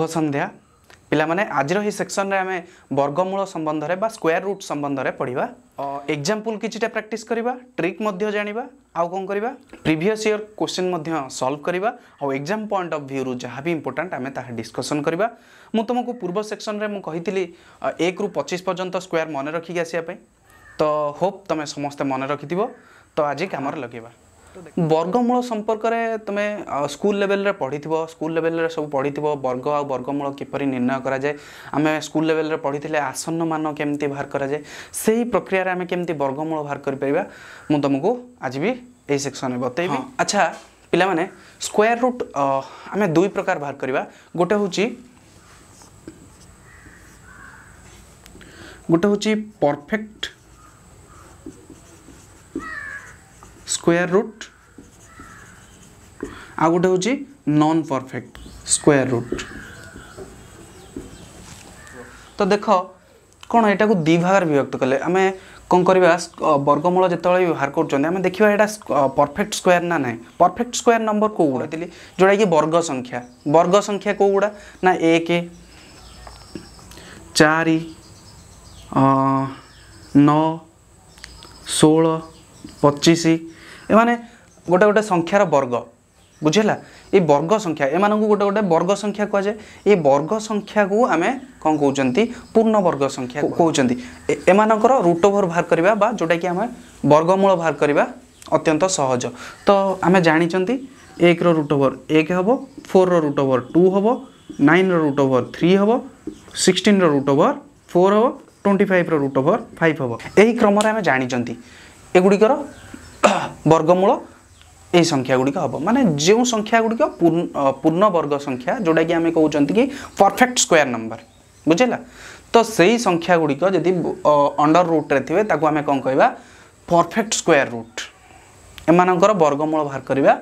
শুভ সন্ধ্যা ପିଲାମାନେ ଆଜିର ଏହି ସେକ୍ସନରେ ଆମେ ବର୍ଗମୂଳ ସମ୍ବନ୍ଧରେ ବା ସ୍କୋୟାର ରୁଟ୍ ସମ୍ବନ୍ଧରେ ପଢ଼ିବା ଏକ୍ଜାମ୍ପଲ୍ କିଛିଟା ପ୍ରାକ୍ଟିସ୍ କରିବା ଟ୍ରିକ୍ ମଧ୍ୟ ଜାଣିବା ଆଉ କ'ଣ କରିବା ପ୍ରିଭିୟସ୍ ଇୟର୍ କୋଶ୍ଚିନ୍ ମଧ୍ୟ ସଲ୍ଭ କରିବା ଆଉ ଏକ୍ଜାମ୍ ପଏଣ୍ଟ ଅଫ୍ ଭ୍ୟୁରୁ ଯାହା ବି ଇମ୍ପୋର୍ଟାଣ୍ଟ ଆମେ ତାହା ଡିସ୍କସନ୍ କରିବା ମୁଁ ତୁମକୁ ପୂର୍ବ ସେକ୍ସନରେ ମୁଁ କହିଥିଲି ଏକରୁ ପଚିଶ ପର୍ଯ୍ୟନ୍ତ ସ୍କୋୟାର ମନେ ରଖିକି ଆସିବା ପାଇଁ ତ ହୋପ୍ ତୁମେ ସମସ୍ତେ ମନେ ରଖିଥିବ ତ ଆଜି କାମରେ ଲଗାଇବା বর্গমূল সম্পর্কে তুমি স্কুল লেভেলরে পড়িথিব স্কুল লেভেলরে সব পড়িথিব বর্গ আর বর্গমূল কিপর নির্ণয় করা যায় আমি স্কুল লেভেলরে পড়িলে আসন্ন মান কেমতি বাহার করা যায় সেই প্রক্রিয়ার আমি কেমতি বর্গমূল বাহার করিপারিবা মু তোমাকে আজ বি এই সেকশনে বতাইবি আচ্ছা পিলামানে স্কোয়ার রুট আমি দুই প্রকার বাহার করিবা গোটে হচ্ছে গোটে হচ্ছে পরফেক্ট स्क्वायर रुट आ गोटे हूँ नॉन परफेक्ट स्क्वायर रुट तो देख कौन यू दी भाग विभक्त कले आम कौन कर वर्गमूल जो व्यवहार करें देखा यहाँ परफेक्ट स्क्वयर ना ना परफेक्ट स्क्वयर नंबर कौ गुड़ा थी जोड़ा कि वर्ग संख्या वर्ग संख्या कौ गुड़ा ना एक चार नौ षोल पचिश এমানে গোটে গোটে সংখ্যার বর্গ বুঝিলা এই বর্গ সংখ্যা এমানকু গোটে গোটে বর্গ সংখ্যা কুযায়ে এই বর্গ সংখ্যাকু আমি কম কৌঁচি পূর্ণবর্গ সংখ্যা কৌঁচি এমানকর রুট ওভর বাহার করা বা যেটাকি আমি বর্গমূল বাহার করা অত্যন্ত সহজ তো আমি জাঁচান একর রুট ওভর এক হব ফোর্র রুট ওভর টু হব নাইনর রুট ওভর থ্রি হব সিক্সটিনর রুট ওভর ফোর হব ଟ୍ୱେଣ୍ଟି ଫାଇଭ୍ର ରୁଟ୍ ଓଭର୍ ଫାଇଭ୍ ହେବ ଏହି କ୍ରମରେ ଆମେ ଜାଣିଛନ୍ତି ଏଗୁଡ଼ିକର বর্গমূল এই সংখ্যাগুড়ি হব মানে যে সংখ্যাগুড়ি পূর্ণবর্গ সংখ্যা যেটাকি আমি কৌন কি পরফেক্ট স্কোয়ার নম্বর বুঝলা তো সেই সংখ্যাগুড়ি যদি অন্ডর রুট্রে থাকবে তাকে আমি কম কহবা পরফেক্ট স্কোয়ার রুট এমানকর বর্গমূল বাহার করা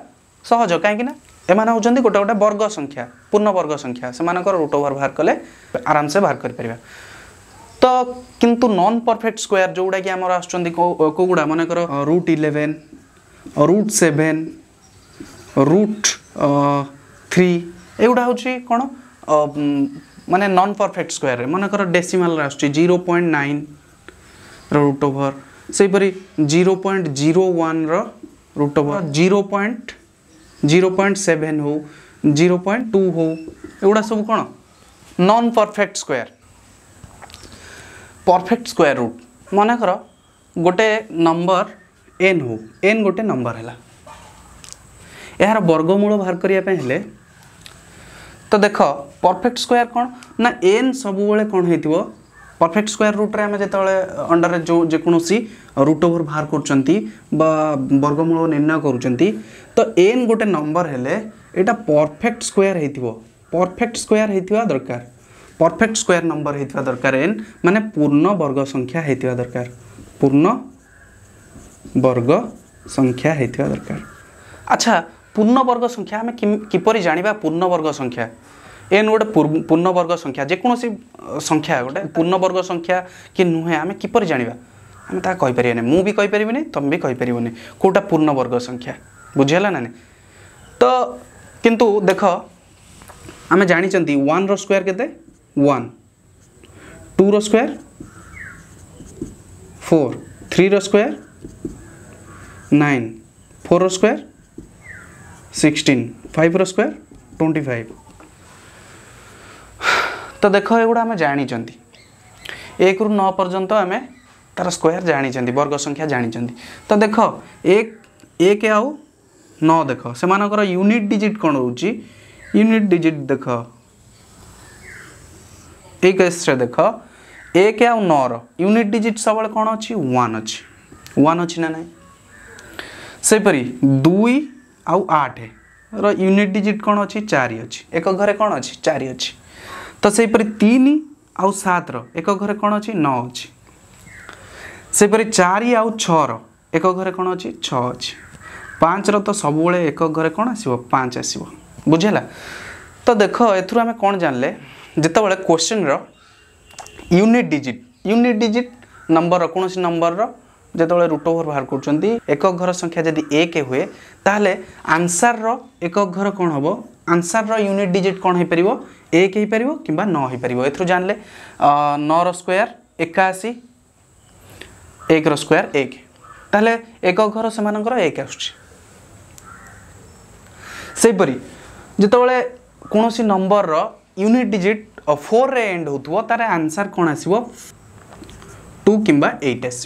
সহজ কিনা এমানে হচ্ছেন গোটে গোটে বর্গ সংখ্যা পূর্ণবর্গ সংখ্যা সেমানকর রুট ওভার বাহার কলে আরামসে বাহার করে পারিবা तो किंतु नॉन परफेक्ट स्क्वायर जोड़ा कि आमर आसुच्चंदी कोगुडा मनकर रूट 11 रूट 7 रूट 3 एगुडा हूँ कौन मानने नन परफेक्ट स्क्वायर मनकर डेसिमल पॉइंट 0.9 रूट ओवर सेपरी जीरो रो रूट ओवर 0.0.7 हो जीरो पॉइंट टू हो एगुडा सब कौन non perfect square perfect square root मना कर गोटे नंबर एन हो एन गोटे नंबर है यार वर्गमूल बाहर करने तो देख परफेक्ट स्क्वायर कौन ना एन सब कौन हो परफेक्ट स्क्वायर रूट्रे आम जो अंडर जो जेकोसी रूट ओवर बाहर कर वर्गमूल निर्णय कर तो एन गोटे नंबर है यहाँ परफेक्ट स्क्वायर हो परफेक्ट स्क्वायर होगा दरकार पर्फेक्ट स्क्वायर नम्बर है दरकार एन माने पूर्ण वर्गसङ्ख्या दरकार पूर्ण वर्गसङ्ख्या दरकार अच्छा पूर्ण वर्गसङ्ख्यापरि जाँदा पूर्णवर्गसङ्ख्या एन् संख्या पूर्णवर्गसङ्ख्या पूर्ण गा संख्या कि नुहेपरि जाँदा आम ताइपार भी कहि तै ने कोटा पूर्ण वर्गसङ्ख्या तो किंतु देखो आमे जानि जान्छ 1 रो स्क्वायर केते वन टू रो स्क्वायर फोर थ्री रो स्क्वायर नाइन फोर रो स्क्वायर सिक्सटीन फाइव रो स्क्वायर ट्वेंटी फाइव तो देख एगुड़ा आम जाणी एक रु नौ पर्यंत आम तार स्क्वायर जाणी वर्ग संख्या जाणी तो देख एक एक आउ नौ देख से मानकर यूनिट डिजिट कौन रोचे यूनिट डिजिट देख ଏଇ କେସ୍ରେ ଦେଖ ଏକ ଆଉ ନଅର ୟୁନିଟ୍ ଡିଜିଟ୍ ସବୁବେଳେ କ'ଣ ଅଛି ୱାନ୍ ଅଛି ୱାନ୍ ଅଛି ନା ନାହିଁ ସେହିପରି ଦୁଇ ଆଉ ଆଠର ୟୁନିଟ୍ ଡିଜିଟ୍ କ'ଣ ଅଛି ଚାରି ଅଛି ଏକ ଘରେ କ'ଣ ଅଛି ଚାରି ଅଛି ତ ସେହିପରି ତିନି ଆଉ ସାତର ଏକ ଘରେ କ'ଣ ଅଛି ନଅ ଅଛି ସେହିପରି ଚାରି ଆଉ ଛଅର ଏକ ଘରେ କ'ଣ ଅଛି ଛଅ ଅଛି ପାଞ୍ଚର ତ ସବୁବେଳେ ଏକ ଘରେ କ'ଣ ଆସିବ ପାଞ୍ଚ ଆସିବ ବୁଝିହେଲା तो देख एथर आम कौन जानले जितेबाला question unit digit unit digit number कौन सी नंबर যেতবে রুট ওভর বাহার করছেন একক ঘর সংখ্যা যদি এক হুয়ে তাহলে আনসারর একক ঘর কম হব আনসারর ইউনিট ডিজিট কম হয়ে পার এক হয়ে পার কিংবা ন হয়ে পার এর জানলে নর স্কোয়ার একাশি একর স্কোয়ার এক তাহলে একক ঘর সে এক আসছে সেইপরি যেতবে कौन सी नंबर यूनिट डिजिट फोर रे एंड हो तार आंसर कौन आस टू कि एट आस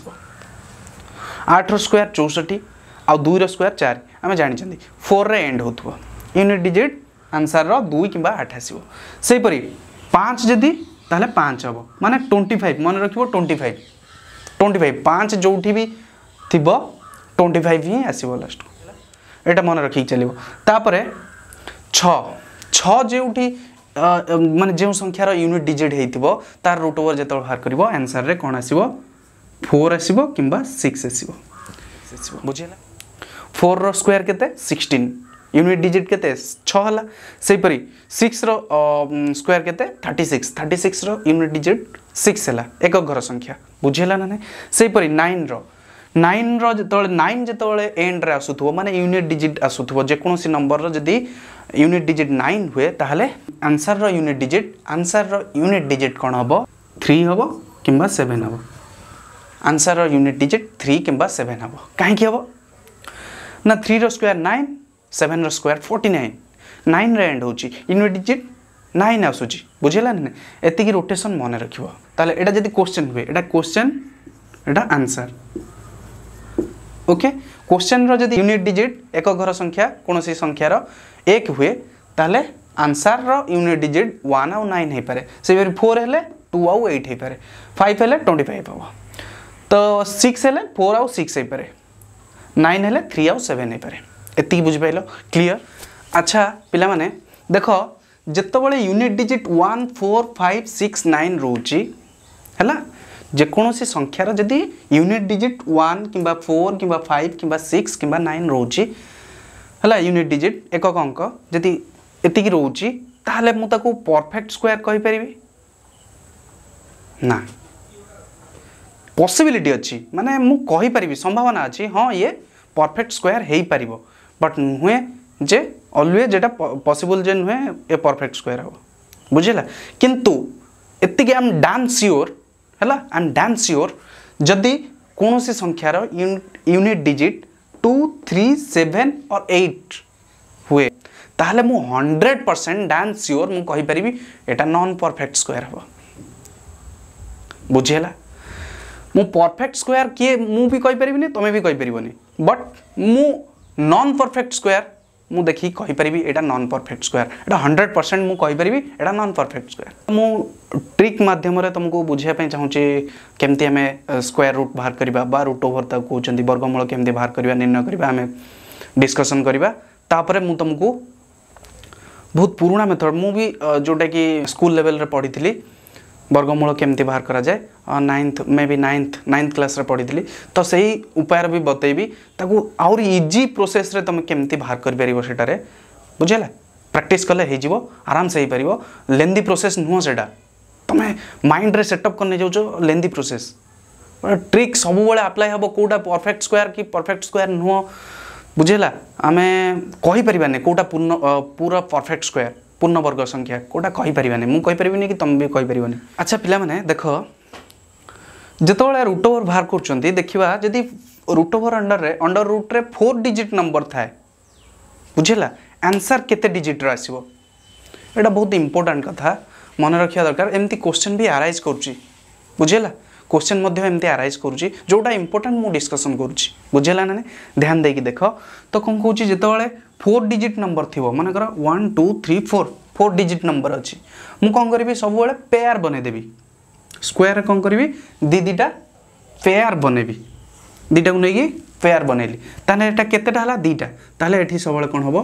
आठ स्क्वायर चौसठ आ दुईर स्क्वयर चार आम जानते फोर रे एंड हो यूनिट डिजिट आंसर रुई कि आठ आसपरी पाँच जदि तेल पाँच हम मान ट्वेंटी फाइव मन रख ट्वेंटी फाइव ट्वेंटी फाइव पाँच जो भी थी ट्वेंटी फाइव ही आसो लास्ट को यहाँ मन रखिक चलो छोटी मान जो संख्यार यूनिट डिजिट हो तार रुट ओवर जो बाहर कर आंसर में कौन आस फोर आस सिक्स आस बुझे फोर रोयर के यूनिट डिजिट के छाला छपरी सिक्स रोयर के थर्टी सिक्स थर्टी सिक्स रूनिट डिजिट सिक्स है एक घर संख्या बुझेगा ना नहीं नाइन रहा नाइन रो नाइन जो एंड रे आसुव मानते यूनिट डिजिट आसुव जो नंबर रि यूनिट डिजिट नाइन हुए तो आंसर रूनिट डिजिट आंसर रूनिट डिजिट कौन हम थ्री हम कि सेवेन हम आंसर यूनिट डिजिट थ्री कि सेवेन हम कहीं हम ना थ्री रोयर नाइन सेवेन रोयर फोर्टी नाइन नाइन रेड हो यूनिट डिजिट नाइन आसूस बुझेगा ना ये रोटेसन मन रखे यदि क्वेश्चन हुए यहाँ क्वेश्चन यहाँ आंसर ওকে কোশ্চেন্র যদি ୟୁନିଟ୍ ଡିଜିଟ୍ ଏକ ଘର ସଂଖ୍ୟା କୌଣସି ସଂଖ୍ୟାର ଏକ ହୁଏ ତାହେଲେ ଆନ୍ସାର୍ର ୟୁନିଟ୍ ଡିଜିଟ୍ ୱାନ୍ ଆଉ ନାଇନ୍ ହୋଇପାରେ ସେହିପରି ଫୋର୍ ହେଲେ ଟୁ ଆଉ ଏଇଟ୍ ହୋଇପାରେ ଫାଇଭ୍ ହେଲେ ଟ୍ୱେଣ୍ଟି ଫାଇଭ୍ ହେବ ତ ସିକ୍ସ ହେଲେ ଫୋର୍ ଆଉ ସିକ୍ସ ହୋଇପାରେ ନାଇନ୍ ହେଲେ ଥ୍ରୀ ଆଉ ସେଭେନ୍ ହୋଇପାରେ ଏତିକି ବୁଝିପାରିଲ କ୍ଲିଅର୍ ଆଚ୍ଛା ପିଲାମାନେ ଦେଖ ଯେତେବେଳେ unit digit one four five six nine ରହୁଛି ହେଲା जेकोसी संख्यार जदि यूनिट डिजिट वन कि फोर कि फाइव कि सिक्स कि नाइन रोज है यूनिट डिजिट एकक अंक जी ये रोज मुझे परफेक्ट स्क्वयर कहीपरि ना पसबिलिटी अच्छी मानने मुझेपरि संभावना अच्छी हाँ ये परफेक्ट स्क्वयर हो पार बट नुहे जे अलवेज जेटा पसिबल जे नुहे ये परफेक्ट स्क्वयर हे बुझेगा कितु ये आम डांस सियोर ହେଲା ଆଣ୍ଡ ଡ୍ୟାନ୍ ସିଓର ଯଦି କୌଣସି ସଂଖ୍ୟାର unit digit two three seven or eight ହୁଏ ତାହେଲେ ମୁଁ ହଣ୍ଡ୍ରେଡ଼ ପରସେଣ୍ଟ ଡ୍ୟାନ୍ ସିଓର ମୁଁ କହିପାରିବି ଏଇଟା ନନ୍ ପରଫେକ୍ଟ ସ୍କୋୟାର ହେବ ବୁଝିହେଲା ମୁଁ ପରଫେକ୍ଟ ସ୍କୋୟାର କିଏ ମୁଁ ବି କହିପାରିବିନି ତୁମେ ବି କହିପାରିବନି ବଟ୍ ମୁଁ ନନ୍ ପରଫେକ୍ଟ ସ୍କୋୟାର मुझे देखी कहीपरि यहाँ non perfect square eight hundred percent मुझेपरि यहाँ नन परफेक्ट स्क्वयर ट्रिक मध्यम तुमको बुझाप चाहिए केमती आम स्क्वयर रुट बाहर करवा रुट ओवर तक कौन वर्गमूल के बाहर करवा निर्णय करवा आम डिस्कसन करवापर मु तुमको बहुत पुराणा मेथड मुझे जोटा कि स्कूल लेवल पढ़ी थी वर्गमूल केमती बाहर कराए नाइन्थ मे भी नाइन्थ नाइन्थ क्लास पढ़ी तो से ही उपाय भी बतेबी ताको आजी प्रोसेस रे तुम कमी बाहर करेटे बुझेगा प्राक्ट कले आराम से पार लेंदी प्रोसेस नुह से तुम माइंड रे सेटअप करने जाऊ लेंदी प्रोसेस ट्रिक सब आप्लाई हम कौटा परफेक्ट स्क्यर कि परफेक्ट स्क्यर नुह बुझेगा आम कहीपरबानी कौटा पूर्ण पूरा परफेक्ट स्क्यर पूर्णवर्ग संख्या कौटा कहींपर मुपर कि तुम भी कहींपर अच्छा पे देख जिते रुट ओवर बाहर कर देखा जदि रुट ओवर अंडर अंडर रुट्रे फोर डिजिट नंबर थाए बुझेगा आंसर केजिट्र आस बहुत इंपोर्टाट कथा मन रखा दरकार एमती क्वेश्चन भी आरइज कर बुझेगा क्वेश्चन एमती आरइज कर जोटा इंपोर्टाट मुझे डिस्कसन करुच्ची बुझेगा ना ध्यान देक देख तो कौन कहते फोर डिजिट नंबर थी मनकर one two three four four digit number अच्छी मुझे सब पेयर बनईदेवि स्क्वयर कौन करी दी दीटा पेयर बनैबी दीटा को लेकिन पेयर बनैली तेटा केतेटा दीटा तेल ये सब कौन हम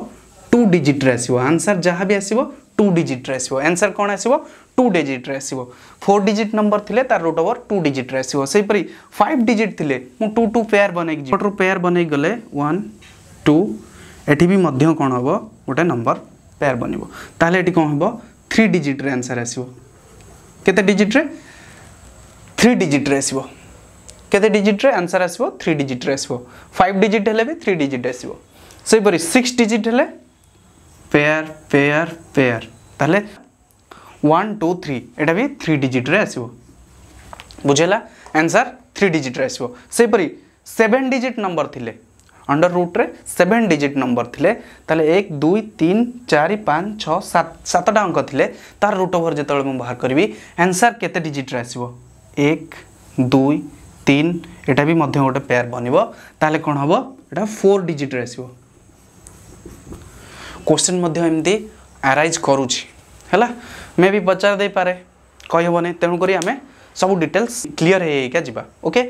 टू डिजिट्रे आंसर जहाँ भी आसो टू डिजिट्रे आंसर कौन आसो टू डिजिट्रे आसो फोर डिजिट नंबर थे तार रुट ओवर टू डिजिट्रे आसपर फाइव डिजिट थे मुझे टू टू पेयर बनई पेयर बनई गले वन टू ये कौन हम गोटे नंबर पेयर बनब कौन हम थ्री डिजिट्रे आंसर आसो डिजिट्रे थ्री डिजिट्रे आस केते डिजिट्रे आंसर आसो थ्री डिजिट्रे आसो फाइव डिजिट हेले भी थ्री डिजिट आसो सहीपर सिक्स डिजिट हेले पेयर पेयर पेयर ताले वन टू थ्री एटा भी थ्री डिजिट्रे आसो बुझेगा आंसर थ्री डिजिट्रे आसो सहीपर सेवेन डिजिट नंबर थी अंडर रुट्रे सेभेन डिजिट नंबर थे तेल एक दुई तीन चार पाँच छः सातटा अंक थे तार रुट ओभर जो बाहर करी एनसर के डिजिट आसो एक दुई तीन एटा भी गोटे पेयर बनबले कौन हम यहाँ फोर डिजिट्रे आसो क्वेश्चन एमती आरइज करुच्छी है मे भी पचार दे पारे कहीबन तेणुक आम सब डिटेल्स क्लीयर होके जावा ओके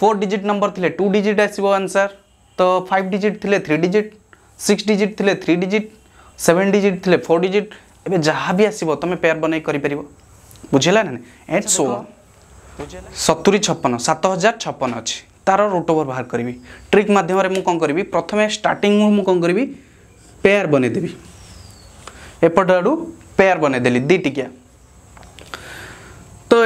फोर डिजिट नंबर थे टू डिजिट आसो ତ ଫାଇଭ୍ ଡିଜିଟ୍ ଥିଲେ ଥ୍ରୀ ଡିଜିଟ୍ ସିକ୍ସ ଡିଜିଟ୍ ଥିଲେ ଥ୍ରୀ ଡିଜିଟ୍ ସେଭେନ୍ ଡିଜିଟ୍ ଥିଲେ ଫୋର୍ ଡିଜିଟ୍ ଏବେ ଯାହା ବି ଆସିବ ତୁମେ ପେୟାର୍ ବନେଇ କରିପାରିବ ବୁଝିଲା ନା ଏଟ୍ ସୋ ସତୁରି ଛପନ ସାତ ହଜାର ଛପନ ଅଛି ତାର ରୁଟ୍ ଓଭର୍ ବାହାର କରିବି ଟ୍ରିକ୍ ମାଧ୍ୟମରେ ମୁଁ କ'ଣ କରିବି ପ୍ରଥମେ ଷ୍ଟାର୍ଟିଂରୁ ମୁଁ କ'ଣ କରିବି ପେୟାର୍ ବନେଇଦେବି ଏପଟ ଆଡ଼ୁ ପେୟାର ବନେଇଦେଲି ଦୁଇ ଟିକିଆ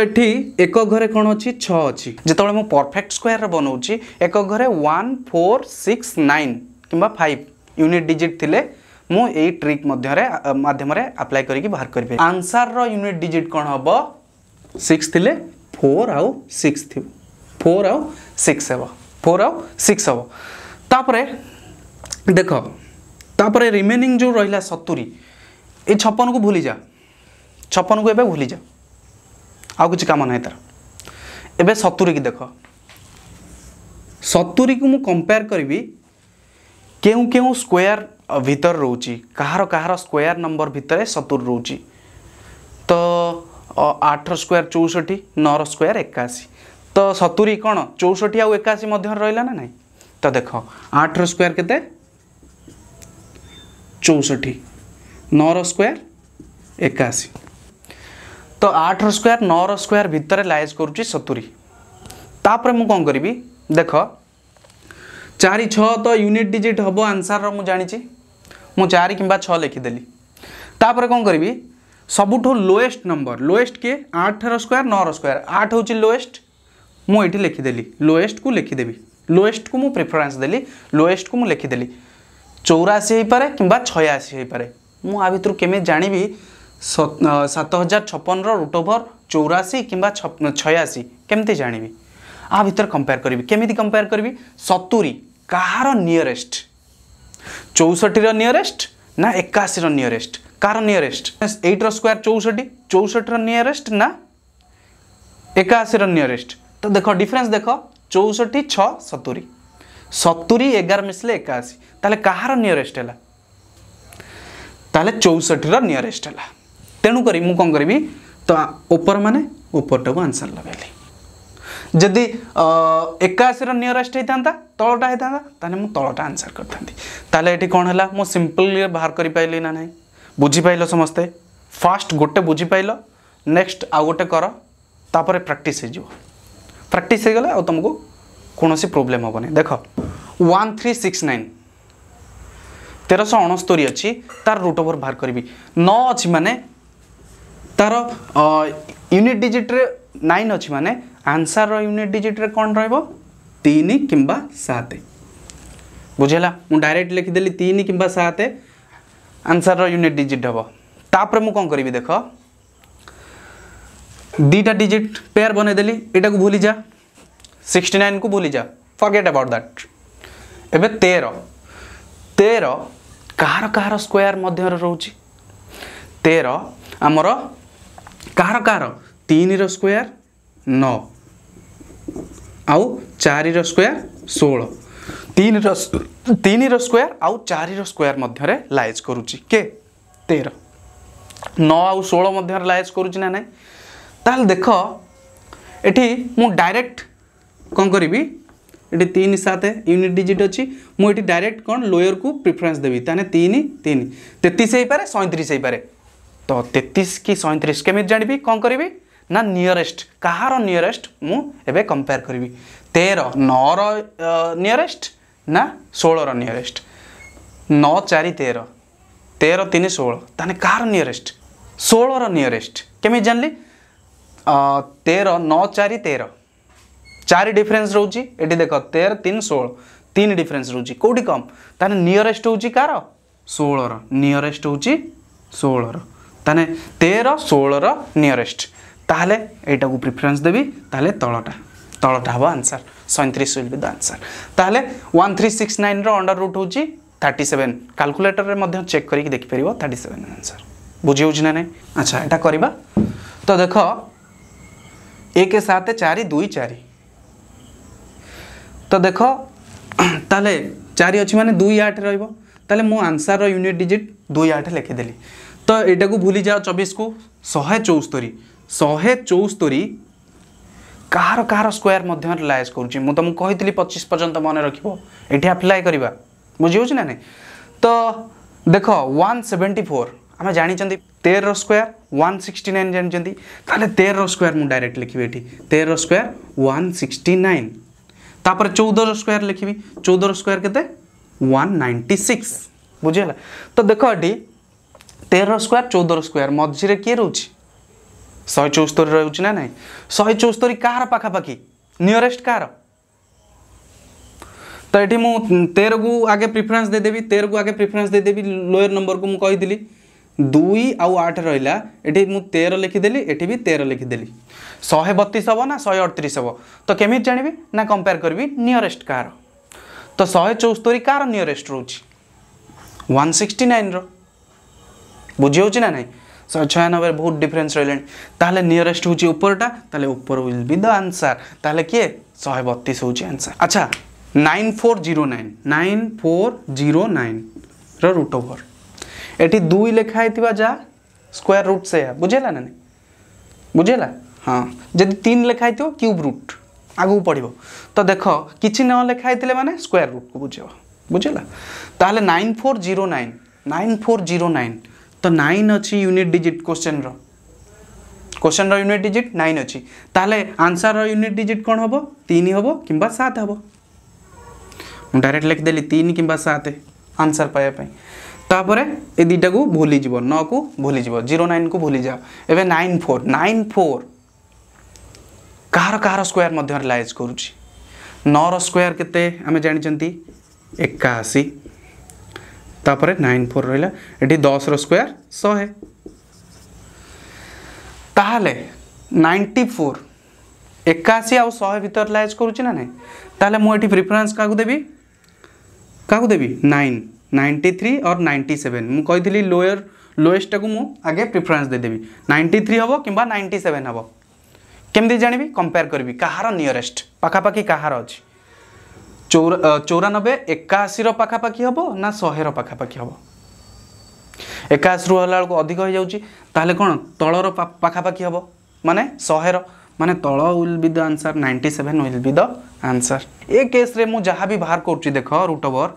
এটি এক ঘরে কোণ অছি ছ অছি যেতবে মু পরফেক্ট স্কোয়ার বনাউছি এক ঘরে ওয়ান ফোর সিক্স নাইন কিংবা ফাইভ ইউনিট ডিজিট থিলে ମୁଁ ଏଇ ଟ୍ରିକ୍ ମଧ୍ୟରେ ମାଧ୍ୟମରେ ଆପ୍ଲାଏ କରିକି ବାହାର କରିପାରିବି ଆନ୍ସାର୍ର ୟୁନିଟ୍ ଡିଜିଟ୍ କ'ଣ ହେବ ସିକ୍ସ ଥିଲେ ଫୋର୍ ଆଉ ସିକ୍ସ ଥିବ ଫୋର୍ ଆଉ ସିକ୍ସ ହେବ ଫୋର୍ ଆଉ ସିକ୍ସ ହେବ ତାପରେ ଦେଖ ତାପରେ ରିମେନିଂ ଯେଉଁ ରହିଲା ସତୁରି ଏଇ ଛପନକୁ ଭୁଲିଯା ଛପନକୁ ଏବେ ଭୁଲିଯା आ कि कम ना तर ए सतुरी की देख सतुरी को मुझे कंपेयर करी के स्क्यर भितर रोच कहार कहार नंबर भितर सतुरी रोच तो आठ स्क्यर चौष्टि नौ स्क्यर एकाशी तो सतुरी कौन चौष्टि आकाशी मध्य रहा ना ना तो देख आठ रक्यर के चौष्टि नौ स्क्यर एकाशी तो आठ रोयर नौ रोयर भितर लाइज कर सतुरी तापर मु कौन करी देख चार तो यूनिट डिजिट हम आंसर रु जानी मुझ चार कि छिखिदेली तापर कौन करी सबुठ लोएस्ट नंबर लोएस्ट किए आठ रोयर नौ रोयर आठ हूँ लोएस्ट मुझे लिखिदेली लोएस्ट को लिखिदेवी लोएस्ट को मुझे प्रिफरेन्स दे लोएस्ट को मुझे लिखिदेली चौराशी हो पाए कि छयाशी हो पाए मुझे केमी সাত হাজার ছপনর রুট ওভর চৌরাশি কিংবা ছয়াশি কেমতি জাঁবি আ ভিতরে কম্পেয়ার করবি কেমিতি কম্পেয়ার করবি সতুরি কাহার নিয়রেস্ট চৌষঠির নিয়রেস্ট না একাশির নিয়রেস্ট কার নিয়রেস্ট এইটর স্কোয়ার চৌষঠি চৌষঠির নিয়রেস্ট না একাশির নিয়রেস্ট তো দেখ ডিফরেন্স দেখ চৌষঠি ছ সতুরি সতুরি এগার মিশলে একাশি তাহলে কাহার নিয়রেস্ট হল তাহলে চৌষঠির নিয়রেস্ট হল তেণুকরি মু কম করবি তো উপর মানে উপরটাকে আনসার লগাইলি যদি একাশির নিয়রেস্ট হয়ে থাকে তলটা হয়ে থাকে তাহলে মু তলটা আনসার করে থাকে তাহলে এটি কম হল মু সিম্পলি বাহার করে পাইলি না না বুঝিপাইল সমস্তে ফাষ্ট গোটে বুঝিপাইল নেক্সট আউ গোটে কর তাপরে প্রাকটিস হয়ে প্রাকটিস হয়ে গেলে আউ তুমি কোণী প্রোবলেম হবনি দেখ ওয়ান থ্রি সিক্স নাইন তেরশ অণস্তরি অছি তার রুট ওভর বাহার করবি ন অছি মানে তার ইউনিট ডিজিট্রে নাইন অছি মানে আনসারর ইউনিট ডিজিট্রে কোণ রহব তিন কিংবা সাত বুঝেলা মু ডাইরেক্ট লিখিদেলি তিন কিংবা সাত আনসারর ইউনিট ডিজিট হব তাপরে মু কম করবি দেখ দুইটা ডিজিট পেয়ার বনাইদেলি এটা ভুলি যা সিক্সটি নাইন কু ভুলি যা ফরগেট আবাউট দ্যাট এবে তের তের কাহার কাহার স্কোয়ার মধ্যে রয়েছে তের আমার କାହାର କାହାର ତିନିର ସ୍କୋୟାର ନଅ ଆଉ ଚାରିର ସ୍କୋୟାର ଷୋହଳ ତିନିର ତିନିର ସ୍କୋୟାର ଆଉ ଚାରିର ସ୍କୋୟାର ମଧ୍ୟରେ ଲାଇଜ୍ କରୁଛି କେ ତେର ନଅ ଆଉ ଷୋହଳ ମଧ୍ୟରେ ଲାଇଜ୍ କରୁଛି ନା ନାହିଁ ତାହେଲେ ଦେଖ ଏଠି ମୁଁ ଡାଇରେକ୍ଟ କ'ଣ କରିବି ଏଠି ତିନି ସାତ ୟୁନିଟ୍ ଡିଜିଟ୍ ଅଛି ମୁଁ ଏଠି ଡାଇରେକ୍ଟ କ'ଣ ଲୋୟରକୁ ପ୍ରିଫରେନ୍ସ ଦେବି ତାହେଲେ ତିନି ତିନି ତେତିଶ ହେଇପାରେ ସଇଁତିରିଶ ହେଇପାରେ ତ ତେତିଶ କି ସଇଁତିରିଶ କେମିତି ଜାଣିବି କ'ଣ କରିବି ନା ନିୟରେଷ୍ଟ କାହାର ନିୟରେଷ୍ଟ ମୁଁ ଏବେ କମ୍ପେୟାର କରିବି ତେର ନଅର ନିୟରେଷ୍ଟ ନା ଷୋହଳର ନିୟରେଷ୍ଟ ନଅ ଚାରି ତେର ତେର ତିନି ଷୋହଳ ତାହେଲେ କାହାର ନିୟରେଷ୍ଟ ଷୋହଳର ନିୟରେଷ୍ଟ କେମିତି ଜାଣିଲି ତେର ନଅ ଚାରି ତେର ଚାରି ଡିଫରେନ୍ସ ରହୁଛି ଏଠି ଦେଖ ତେର ତିନି ଷୋହଳ ତିନି ଡିଫରେନ୍ସ ରହୁଛି କେଉଁଠି କମ୍ ତାହେଲେ ନିୟରେଷ୍ଟ ହେଉଛି କାହାର ଷୋହଳର ନିୟରେଷ୍ଟ ହେଉଛି ଷୋହଳର তাহলে তের ষোলর নিয়রেস্ট তাহলে এইটাকে প্রিফরেন্স দেবি তাহলে তলটা তলটা হব আনসার সৈত্রিশ উইল বি দ আনসার তাহলে ওয়ান থ্রি সিক্স নাইনর অন্ডর রুট হচ্ছে থার্টি সেভেন কাল্কুলেটরের মধ্যে চেক করি দেখিপার থার্টি সেভেন আনসার বুঝি হচ্ছে না আচ্ছা এটা করা তো দেখ এক সাত চারি দুই চারি তো দেখ তাহলে চারি অছি মানে দুই আট রহব তাহলে মো আনসার ইউনিট ডিজিট দুই আট লিখিদেলি तो यू भूली जाओ चबीस को शहे चौस्तरी शहे चौस्तरी कहार कहार स्क्वयर मध्य रिलायज करुँ तुमको कही मन रख ये अप्लाय बुझे ना नहीं तो देख वन सेवेन्टी फोर आम जानते तेर र रोयर वन सिक्सटी नाइन जानते तेल तेर र रोयर मुझे डायरेक्ट लिखी ये तेर र रोयर वन सिक्सटी नाइन तापर चौदह रोयर लिखी चौदह रोयर के वन नाइंटी सिक्स बुझीगला तो देख ये তেরোর ସ୍କୋୟାର ଚଉଦର ସ୍କୋୟାର ମଝିରେ କିଏ ରହୁଛି ଶହେ ଚଉସ୍ତରୀ ରହୁଛି ନା ନାହିଁ ଶହେ ଚଉସ୍ତରୀ କାହାର ପାଖାପାଖି ନିୟରେଷ୍ଟ କାହାର ତ ଏଠି ମୁଁ ତେରକୁ ଆଗେ ପ୍ରିଫରେନ୍ସ ଦେଇଦେବି ତେରକୁ ଆଗେ ପ୍ରିଫରେନ୍ସ ଦେଇଦେବି ଲୋୟର ନମ୍ବରକୁ ମୁଁ କହିଥିଲି ଦୁଇ ଆଉ ଆଠ ରହିଲା ଏଠି ମୁଁ ତେର ଲେଖିଦେଲି ଏଠି ବି ତେର ଲିଖିଦେଲି ଶହେ ବତିଶ ହେବ ନା ଶହେ ଅଠତିରିଶ ହେବ ତ କେମିତି ଜାଣିବି ନା କମ୍ପେୟାର କରିବି ନିୟରେଷ୍ଟ କାହାର ତ ଶହେ ଚଉସ୍ତରୀ କାହାର ନିୟରେଷ୍ଟ ରହୁଛି ୱାନ୍ ସିକ୍ସଟି ନାଇନ୍ର बुझे ना ना सर छयानबे बहुत डिफरेन्स रही नियरेस्ट हूँ उपरटा तेल उपर विल बी द आंसर तेल किए शहे बतीस हूँ आंसर अच्छा nine four zero nine nine four zero nine root over ये दुई लेखाही जा स्क्वयर रुट से बुझेगा ना नहीं बुझेगा हाँ जी तीन लिखाई थो क्यूब रुट आगे पड़ो तो देख कि न लेखाही मैंने स्क्वयर रुट को बुझे बुझेगा तेल nine four zero nine nine four zero nine তো নাইন অছি ইউনিট ডিজিট কোশ্চেন্র কোশ্চেন্র ইউনিট ডিজিট নাইন অছি তাহলে আনসারর ইউনিট ডিজিট কোণ হব তিন হব কিংবা সাত হব ମୁଁ ଡାଇରେକ୍ଟ ଲେଖିଦେଲି ତିନି କିମ୍ବା ସାତ ଆନ୍ସର ପାଇବା ପାଇଁ ତାପରେ ଏ ଦୁଇଟାକୁ ଭୁଲିଯିବ ନଅକୁ ଭୁଲିଯିବ ଜିରୋ ନାଇନ୍କୁ ଭୁଲିଯାଅ ଏବେ ନାଇନ୍ ଫୋର୍ ନାଇନ୍ ଫୋର୍ କାହାର କାହାର ସ୍କୋୟାର ମଧ୍ୟ ରିଲାଇଜ୍ କରୁଛି ନଅର ସ୍କୋୟାର କେତେ ଆମେ ଜାଣିଛନ୍ତି ଏକାଅଶୀ ତାପରେ ନାଇନ୍ ଫୋର୍ ରହିଲା ଏଠି ଦଶର ସ୍କୋୟାର ଶହେ ତାହେଲେ ନାଇଣ୍ଟି ଫୋର୍ ଏକାଅଶୀ ଆଉ ଶହେ ଭିତରେ ଲାଇଜ୍ କରୁଛି ନା ନାହିଁ ତାହେଲେ ମୁଁ ଏଠି ପ୍ରିଫରେନ୍ସ କାହାକୁ ଦେବି କାହାକୁ ଦେବି nine ninety three or ninety seven ମୁଁ କହିଥିଲି ଲୋୟର ଲୋଏଷ୍ଟଟାକୁ ମୁଁ ଆଗେ ପ୍ରିଫରେନ୍ସ ଦେଇଦେବି ନାଇଣ୍ଟି ଥ୍ରୀ ହେବ କିମ୍ବା ନାଇଣ୍ଟି ସେଭେନ୍ ହେବ କେମିତି ଜାଣିବି କମ୍ପେୟାର କରିବି କାହାର ନିୟରେଷ୍ଟ ପାଖାପାଖି କାହାର ଅଛି চৌরানବେ ଏକାଅଶୀର ପାଖାପାଖି ହେବ ନା ଶହେର ପାଖାପାଖି ହେବ ଏକାଅଶୀରୁ ହେଲା ବେଳକୁ ଅଧିକ ହୋଇଯାଉଛି ତାହେଲେ କ'ଣ ତଳର ପାଖାପାଖି ହେବ মানে শহের মানে তল will be the answer ninety seven will be the answer এ কেস্রে মু যা বি বাহার করছি দেখ রুট ওভর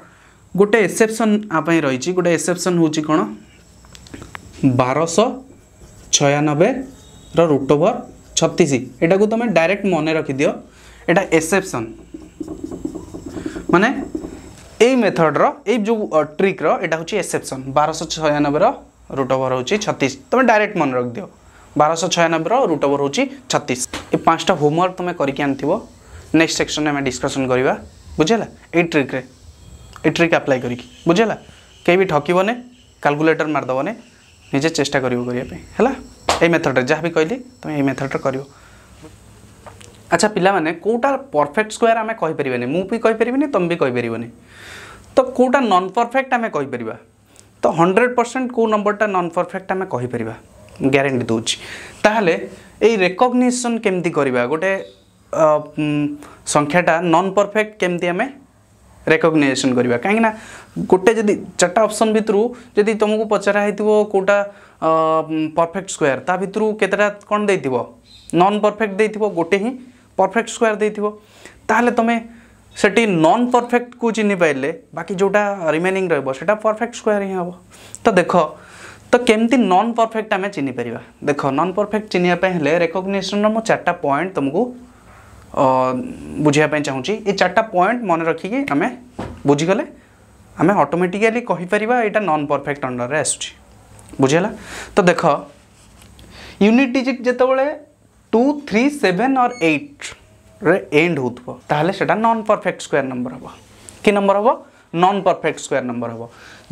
গোটে এসেপসন আপাই রয়েছে গোটে এসেপসন হচ্ছে কোণ বারশ ছয়ানবে রুট ওভর ছতিশ এটা তুমি ডাইরেক্ট মনে রখিদিও এটা এসেপসন माने ए मेथड रो ए जो ट्रिक रो एटा होची एक्सेप्शन 1296 रो रूट ओवर होची 36 तमे डायरेक्ट मन रख दियो 1296 रो रूट ओवर होची 36 ए पांचटा होमवर्क तमे करिके आनथिबो नेक्स्ट सेक्शन में डिस्कशन करिवा बुझेला ए ट्रिक रे ए ट्रिक अप्लाई करिके बुझेला के भी ठकिबो ने कैलकुलेटर मार दबो ने निजे चेष्टा करिवो करिया पे हैला ए मेथड रे जहा भी कहली तमे ए मेथड रे करियो अच्छा पाने कौटा परफेक्ट स्क्वयर आम कहीपर मुझे तुम भी कहीपर तो कौटा नन परफेक्ट आम कहीपर तो हंड्रेड परसेंट कौ नंबरटा नन परफेक्ट आम कहीपर ग्यारंटी दूसरे येकग्निशन केमती करवा गोटे संख्याटा नन परफेक्ट केमती आम रेकग्निजेसन करवा कहीं गोटे जदि चार्ट अप्सन भितर जदि तुमको पचराई थो कौटा परफेक्ट स्क्वयर ता भितर कतेटा कौन दे नन परफेक्ट दे गोटे ही परफेक्ट स्क्वायर दे तुम्हें से नन परफेक्ट को चिन्ह पारे बाकी जोटा रिमेनिंग से परफेक्ट स्क्वायर ही हे तो देख तो कमी नन परफेक्ट आम चिन्ह पार देख नन परफेक्ट चिन्ह रेकग्निशन रो चार पॉइंट तुमको बुझापी चाहूँगी ये चार्टा पॉइंट मन रखिक आम बुझीगले आम अटोमेटिकालीपर यहाँ नन परफेक्ट अंडर में आसला तो देख यूनिट डिजिट जितेबाला टू थ्री सेवेन और एट रे एंड होता नन परफेक्ट स्क् नंबर हम कि नंबर हम नन परफेक्ट स्क्वयर नंबर हम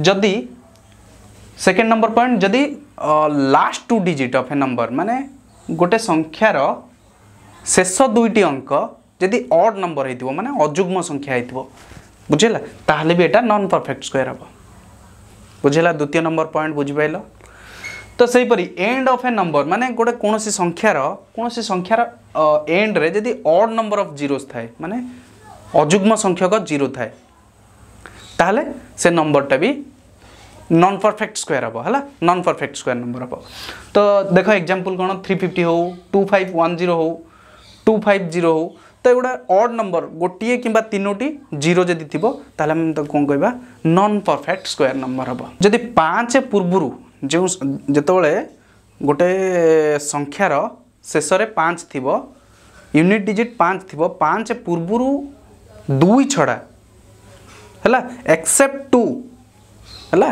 जदि सेकेंड नंबर पॉइंट जदि last two digit of a number माने गोटे संख्यार शेष दुईटी अंक जदि अड नंबर हो मैंने अजुग्म संख्या हो बुझेगा तालोले भी यहाँ नन परफेक्ट स्क्वयर हम बुझेगा द्वितीय नंबर पॉइंट बुझिपाल ତ तो ସେହିପରି ଏଣ୍ଡ ଅଫ୍ ଏ ନମ୍ବର ମାନେ ଗୋଟେ କୌଣସି ସଂଖ୍ୟାର କୌଣସି ସଂଖ୍ୟାର ଏଣ୍ଡରେ ଯଦି ଅଡ୍ ନମ୍ବର ଅଫ୍ ଜିରୋସ୍ ଥାଏ ମାନେ ଅଯୁଗ୍ମ ସଂଖ୍ୟକ ଜିରୋ ଥାଏ ତାହେଲେ ସେ ନମ୍ବରଟା ବି नन परफेक्ट स्क्वायर हम है नन परफेक्ट स्क्वायर नंबर हम तो देख एक्जामपल कौन थ्री फिफ्टी हो टू फाइव वन जीरो हो टू फाइव जीरो हो तो एउटा अड नंबर गोटे किनोटी तीनोटी जीरो जदि थी आम कौन कह नन परफेक्ट स्क्वायर नंबर हम जदि पाँच पूर्व ଯେଉଁ ଯେତେବେଳେ ଗୋଟେ ସଂଖ୍ୟାର ଶେଷରେ ପାଞ୍ଚ ଥିବ ୟୁନିଟ୍ ଡିଜିଟ୍ ପାଞ୍ଚ ଥିବ ପାଞ୍ଚ ପୂର୍ବରୁ ଦୁଇ ଛଡ଼ା ହେଲା ଏକ୍ସେପ୍ଟ ଟୁ ହେଲା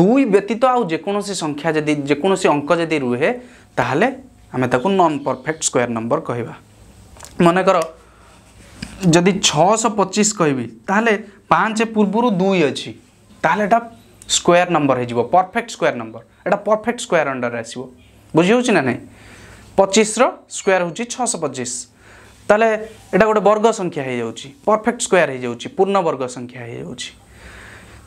ଦୁଇ ବ୍ୟତୀତ ଆଉ ଯେକୌଣସି ସଂଖ୍ୟା ଯଦି ଯେକୌଣସି ଅଙ୍କ ଯଦି ରୁହେ ତାହେଲେ ଆମେ ତାକୁ ନନ୍ ପରଫେକ୍ଟ ସ୍କୋୟାର ନମ୍ବର କହିବା ମନେକର ଯଦି ଛଅଶହ ପଚିଶ କହିବି ତାହେଲେ ପାଞ୍ଚ ପୂର୍ବରୁ ଦୁଇ ଅଛି ତାହେଲେ ଏଇଟା स्क्वायर नम्बर है परफेक्ट स्क्वायर नम्बर एटा परफेक्ट स्क्वायर अन्डर आयो बुझिहे नै पच्चिस र स्क् छ पचिस तर्गसङ्ख्याउँछ परफेक्ट स्क्वायर हुन्छ पूर्ण वर्गसङ्ख्याउँछ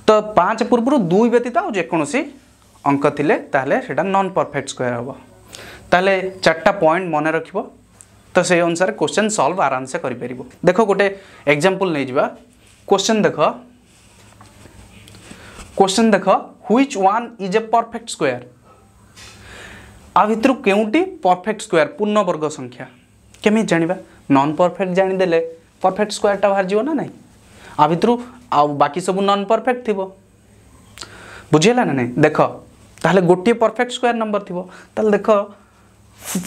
त पाँच पूर्व दुई व्यतीत अङ्क ले त नन पर्फेक्ट स्केयर हे त पोइन्ट मन रकसार क्वेन सल्भ आरामसे गरिपार देख गोटे एक्जाम्पल क्वश्चन देखो क्वेश्चन देख which one is a perfect square आ भितर केउटी परफेक्ट स्क्वयर पूर्ण वर्ग संख्या केमी जाना नन परफेक्ट जाणीदे परफेक्ट स्क्वयरटा बाहर जीव ना ना आ भितर आ बाकी सब नन परफेक्ट थी बुझीगला ना ना देख ताल गोटे परफेक्ट स्क्वयर नंबर थी देख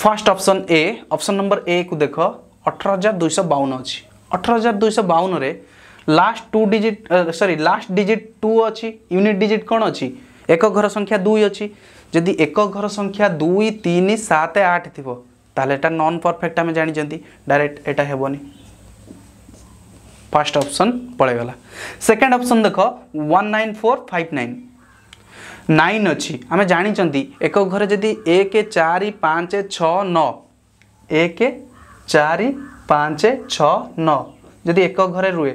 first option A option number A को देख अठर हजार दुई बावन अच्छी अठर हजार दुई बावन last two digit sorry last digit two অছি ইউনিট ডিজিট কোণ অছি একক ঘর সংখ্যা দুই অছি যদি একক ঘর সংখ্যা দুই তিন সাত আট থিব তাহলে এটা নন পরফেক্ট আমি জাঁচি ডাইরেক্ট এটা হেবনি ফার্স্ট অপশন পড়েগলা সেকেন্ড অপশন দেখ one nine four five nine nine অছি আমি জাঁচি একক ঘরে যদি এক চারি পাঁচ ছ ন এক চারি পাঁচ ছ ন যদি একক ঘরে রুয়ে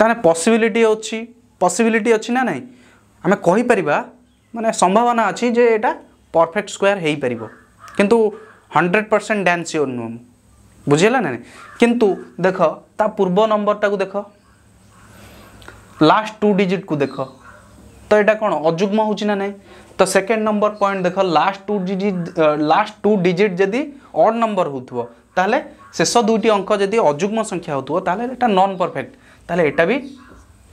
ତାହେଲେ ପସିବିଲିଟି ଅଛି ପସିବିଲିଟି ଅଛି ନା ନାହିଁ ଆମେ କହିପାରିବା ମାନେ ସମ୍ଭାବନା ଅଛି ଯେ ଏଇଟା ପରଫେକ୍ଟ ସ୍କୋୟାର ହେଇପାରିବ କିନ୍ତୁ ହଣ୍ଡ୍ରେଡ଼ ପରସେଣ୍ଟ ଡ୍ୟାନ୍ସ ସିଓର ନୁହଁ ମୁଁ ବୁଝିହେଲା ନା କିନ୍ତୁ ଦେଖ ତା ପୂର୍ବ ନମ୍ବରଟାକୁ ଦେଖ ଲାଷ୍ଟ ଟୁ ଡିଜିଟ୍କୁ ଦେଖ ତ ଏଇଟା କ'ଣ ଅଯୁଗ୍ମ ହେଉଛି ନା ନାହିଁ ତ ସେକେଣ୍ଡ ନମ୍ବର ପଏଣ୍ଟ ଦେଖ last two digit last two digit ଯଦି ଅଡ୍ ନମ୍ବର ହେଉଥିବ ତାହେଲେ ଶେଷ ଦୁଇଟି ଅଙ୍କ ଯଦି ଅଯୁଗ୍ମ ସଂଖ୍ୟା ହେଉଥିବ ତାହେଲେ ଏଇଟା ନନ୍ ପରଫେକ୍ଟ तेल एटा भी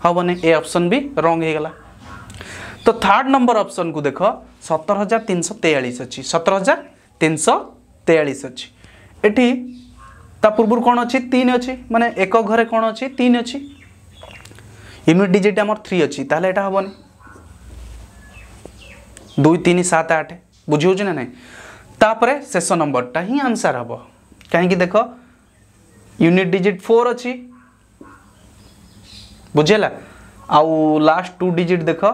हेनी ए अपसन भी रंग होगा तो थर्ड नंबर ऑप्शन को देख सतर हजार तीन सौ तेयालीस अच्छी सतर हजार तीन सौ तेयालीस अच्छी ये पूर्व कौन अच्छी तीन अच्छी मानने एक घरे कौन अच्छी तीन अच्छी यूनिट डिजिट आम थ्री अच्छी तेल यहाँ हेनी दुई तीन सात आठ बुझे ना नहीं शेष नंबर टा ही आंसर हाँ कहीं देख यूनिट डिजिट फोर अच्छी बुझेला आउ लास्ट टू डिजिट देख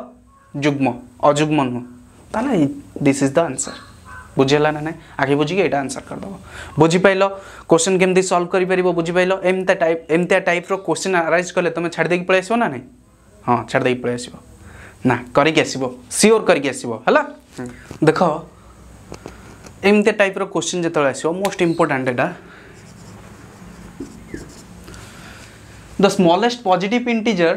जुग्म अजुग्म नुह दिस इज द आन्सर बुझिहेला नै आखि दबो बुझी पाइलो क्वेश्चन केम पार सॉल्व केमि परिबो बुझी पाइलो एमते टाइप र क्वेसन ना कले के छाडिदेखि पल आडिदेक के आसि हला देखो एमते टाइप रो क्वेश्चन जतिबेला आसब मोस्ट इम्पोर्टान्ट एटा the smallest positive integer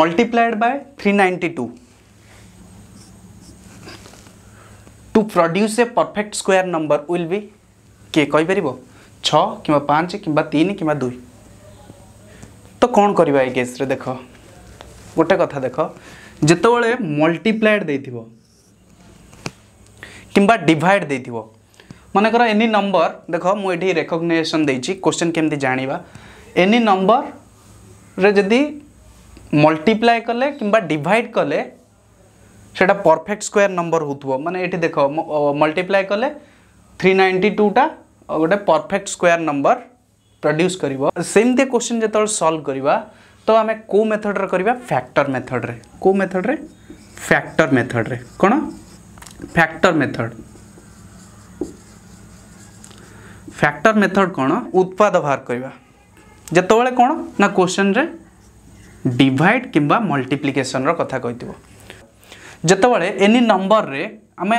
multiplied by 392 to produce a perfect square number will be किए कहीपर छ कि पाँच कि तीन कि दुई तो कौन करवा केस केस्रे देख गोटे कथा देख जिते मल्टीप्लाएड दे कि डिभाइड दे मनकर एनी नंबर देख मुझे रेकग्नाइजेसन दे क्वेश्चन केमती जाना এনি নম্বরে যদি মল্টিপ্লাই কলে কিংবা ডিভাইড কলে সেটা পরফেক্ট স্কোয়ার নম্বর হোথব মানে এটি দেখ মল্টিপ্লাই কলে থ্রি নাইন্টি টুটা গোটে পরফেক্ট স্কোয়ার নম্বর প্রড্ୟୁସ୍ କରିବ ସେମିତି କୋଶ୍ଚିନ୍ ଯେତେବେଳେ ସଲ୍ଭ କରିବା ତ ଆମେ କେଉଁ ମେଥଡ଼ରେ କରିବା ଫ୍ୟାକ୍ଟର ମେଥଡ଼ରେ କେଉଁ ମେଥଡ଼ରେ ଫ୍ୟାକ୍ଟର ମେଥଡ଼ରେ କ'ଣ ଫ୍ୟାକ୍ଟର ମେଥଡ଼ ଫ୍ୟାକ୍ଟର ମେଥଡ଼ କ'ଣ ଉତ୍ପାଦ ବାହାର କରିବା जो जोबले कौन ना क्वेश्चन रे डिवाइड कि मल्टीप्लिकेसन रहा कह जोबले एनी नंबर रे आम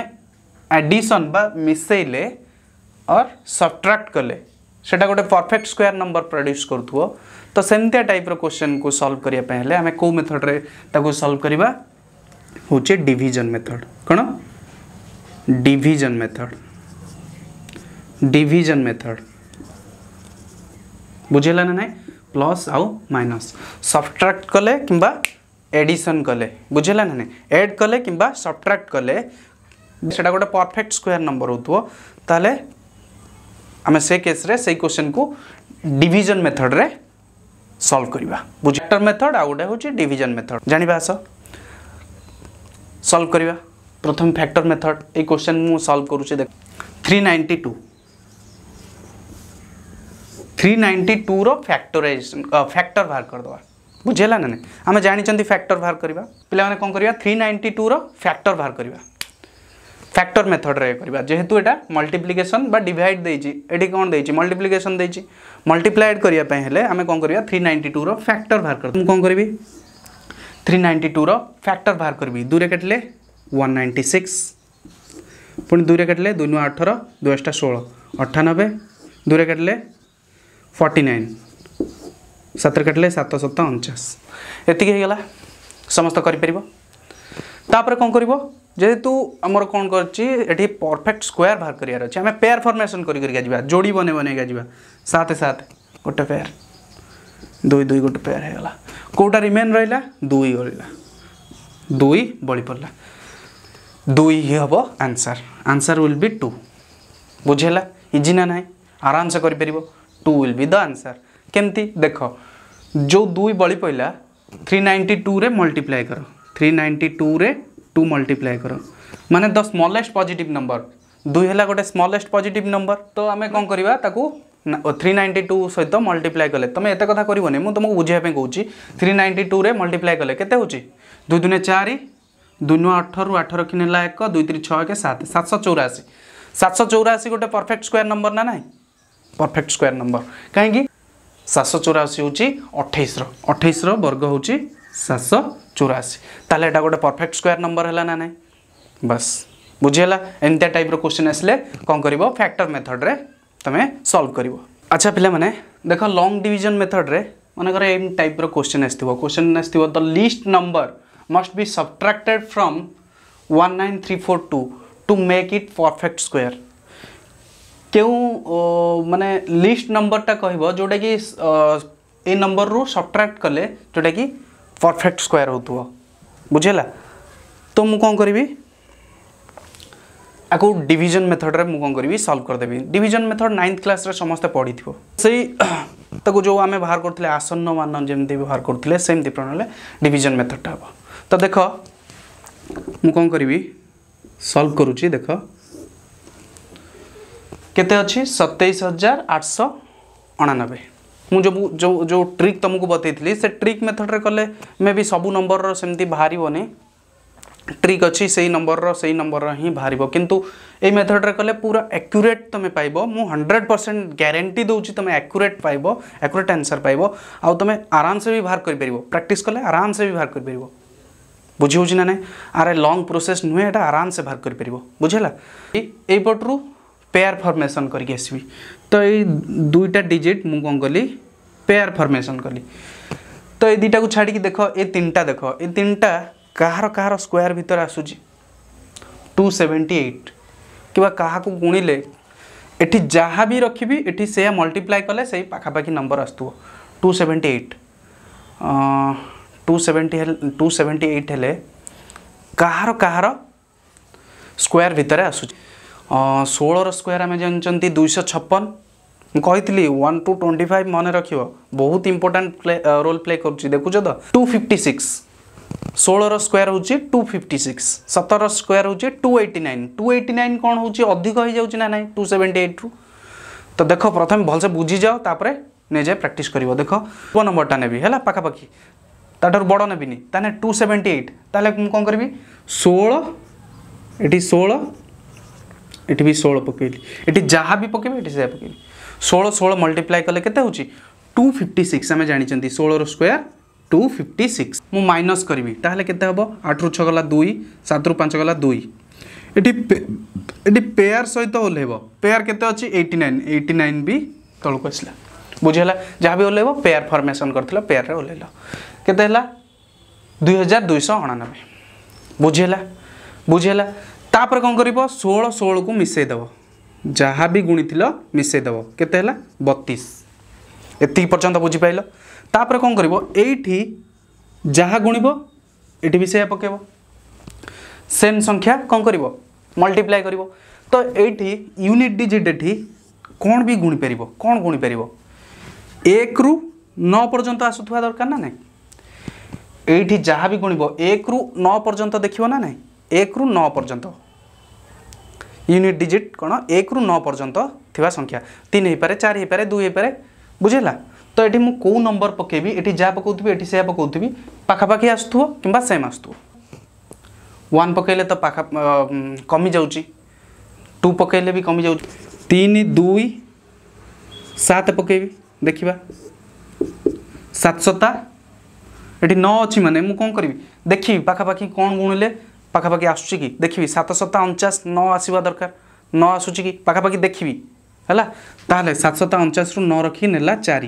एडिशन मिसेले और सब्ट्राक्ट कले से गोटे परफेक्ट स्क्वायर नंबर प्रड्यूस करुवो तो सेमती टाइप क्वेश्चन को सल्व करने आम कौ मेथड्रे सल्व करवा हूँ डिजन मेथड कौन डिजन मेथड डिजन मेथड बुझेगा ना ना प्लस आउ माइनस सब्ट्राक्ट कले कि एडिशन कले बुझे ना ना एड कले कि सब्ट्राक्ट कले से गोटे परफेक्ट स्क् नंबर होने से केस्रे से क्वेश्चन को डिजन मेथड्रे सल्व करवा बुझेक्टर मेथड आ गए हूँ डिजन मेथड जाणी आस सल्व करवा प्रथम फैक्टर मेथड ये क्वेश्चन मुझे सल्व करुचे देख three ninety two three ninety टूर रैक्टर फैक्टर बाहर करदे बुझेगा ना आम जानते फैक्टर बाहर करवा पे कौन करवा थ्री नाइंटी टूर फैक्टर बाहर करवा फैक्टर मेथड्रे करवा जेहेतु यहाँ मल्टीप्लिकेसन डिड देटी कौन दे मल्टीप्लिकेसन दे मल्टीप्लाएड करने आम कौन कर थ्री नाइंटी टूर फैक्टर बाहर कर कौन करी थ्री नाइंटी टूर फैक्टर बाहर करी दूरे काटिले वन नाइंटी सिक्स पुणी दूरे काटिले दुनिया अठर दुईटा षोह अठानबे दूरे काटिले नाइन सतर कटले सत सत उनचास एति समस्त करि कौन तापर कोन करबो जेहे तू स्क्वायर बाहर करियार छै हमें पेयर फॉर्मेशन करि जोडी बने बन जा साथ सात गोटे पेयर दुई दुई गोटे पेयर हे गेला रिमेन रहला दुई होला दुई बळी पड़ा दुई ही हम आंसर आंसर विल बी 2 बुझेला इजी ना ना आराम से करि two will be the answer केमती देख जो दुई बड़ी पड़ा थ्री नाइंटी टू रे मल्टीप्लाई कर थ्री नाइंटी टू रे टू मल्टीप्लाए कर माने द स्मलेट पजिट नंबर दुई है गोटे स्मलेस्ट पजिट नंबर तो आम कौन करवा थ्री नाइंटी टू सहित मल्टीप्लाए कले तुम एत कथा कर बुझाप तुमको थ्री नाइंटी टू रे मल्टीप्लाए कले के दुई दुने चार दुनु आठ अठर आठ रखने एक दुई तीन छः एक सात सौ चौराशी सौ चौराशी गोटे परफेक्ट स्क्वयर नंबर ना ना परफेक्ट स्क्वायर नंबर कहीं सातश चौराशी हूँ अठाईस अठाईस वर्ग हूँ सातश चौराशी ताल एटा गोटे परफेक्ट स्क्वायर नंबर है ना नहीं बस बुझेगा एमती टाइप क्वेश्चन आसे कौन कर फैक्टर मेथड रे सल्व कर अच्छा पे देख लंग डिजन मेथड रे मनकर एम type question least question must the least number one nine three four two to make it perfect square के मानने लिस्ट नंबरटा कह जोटा कि ये नंबर रु सब्राक्ट कले जोटा कि परफेक्ट स्क्वायर हो बुझेगा तो मुझे डिजन मेथड रे मुझे करी सल्व करदेवि डिजन मेथड नाइन्थ क्लास समस्त पढ़ी थो से जो आम बाहर करते आसन्न मान जमी बाहर करते सेमती प्रणाली डिजन मेथडटा हे तो देख मु कौन करी सल्व करुच देख के सतैश हजार आठ सौ अणानबे मुझे जो जो ट्रिक तुमको बतई से ट्रिक मेथड रे कले मे भी सब नंबर रमी बाहर ट्रिक अच्छी से नंबर से नंबर हिं बाहर किंतु ये मेथड रे कले पूरा एक्यूरेट तुम पाइब मु हंड्रेड परसेंट ग्यारंटी दूँ तुम एक्यूरेट पाइब एक्यूरेट आंसर पाइब तुम आराम से भी बाहर कर प्राक्ट कले आराम से भी बाहर कर बुझी हो ना ना आरे लॉन्ग प्रोसेस नुहे यहाँ आराम से बाहर कर बुझेगा यही পেয়ার ফর্মেসন করি আসবি তো এই দুইটা ডিজিট মু কম কলি পেয়ার ফর্মেসন কলি তো এই দুইটা ছাড়ি দেখ এই তিনটা দেখ এই তিনটা কাহার কাহার স্কোয়ার ভিতরে আসুচি টু সেভেন্টি এইট কিংবা কাহাকু গুণিলে এটি যাহা বি রখিবি এটি সেয়া মল্টিপ্লাই কলে সেই পাখাপাখি নম্বর আসুব two seventy eight two seventy two seventy eight হলে কাহার কাহার স্কোয়ার ভিতরে আসুচি षोल स्क्वयर आम जानते दुई छपन कही वन टू ट्वेंटी फाइव मन रख बहुत इंपोर्टाट रोल प्ले कर देखु तो टू फिफ्टी सिक्स षोल स्क्वयर हूँ टू फिफ्टी सिक्स सतर स्क्वयर हूँ two eighty nine two eighty nine कौन हूँ अधिक हो जाए ना ना टू सेवेन्टी एट्रु तो देख प्रथम भलसे बुझी जाओ तापर नहीं जाए प्राक्ट कर देख कौ नंबरटा नेबी है पखापाखी तुम बड़ ने टू सेवेन्टी एट ताल कौन करी षोल ये षोह ये षोह पकेली ये जहाँ भी पकेबे से पकेली षोह षोह मल्टीप्लाय कले के टू फिफ्टी सिक्स आम जानते षोलर स्क्वयर टू फिफ्टी सिक्स मुझ माइनस करी तेल के आठ रु छाला दुई सात रु पांच गला दुई ये पेयर सहित ओह्ल पेयर के एट्टी नाइन एट्टी नाइन भी तौक को आसला बुझेगा जहाँ भी ओह्लब पेयर फर्मेसन कर पेयर में ओह्ल के दुई हजार दुई शह अणानबे बुझेगा बुझेगा তাপরে কম করব ষোল ষোলকু মিশাই দেব যা বি গুণিল মিশাই দেব কেতে হল বতিশ এত পর্যন্ত বুঝিপাইল তাপরে কম করব এইটি যা গুণব এটি বি সেয়া পকাইব সেম সংখ্যা কম করব মল্টিপ্লাই করব তো এইটি ইউনিট ডিজিট এটি কোণ বি গুণিপার কোণ গুণিপার একরু ন পর্যন্ত আসুথা দরকার না নাই এইটি যা বি গুণব একরু ন পর্যন্ত দেখব না নাই একরু ন পর্যন্ত यूनिट डिजिट कौन एक रु नौ पर्यंत थिवा संख्या तीन हो पाए चार हो पारे दुई हो पारे बुझेगा तो ये मुझे कौ नंबर पकेबी ये जहाँ पकाऊ ये से पकाऊ पखापाखि आसुव कि सेम आसु वन पकड़े तो कमी जा टू पक भी कमी जान दुई सात पक देखा सात सता ये नौ अच्छी मानने मुँह कौन करी देखी पखापाखि कौन गुणिले पखापाखि आस देखी सात सता अणचाश न आसवा दरकार न आसूची कि पखापाखि देखी है तेल सात सता अणचाश रु न रखी ने चार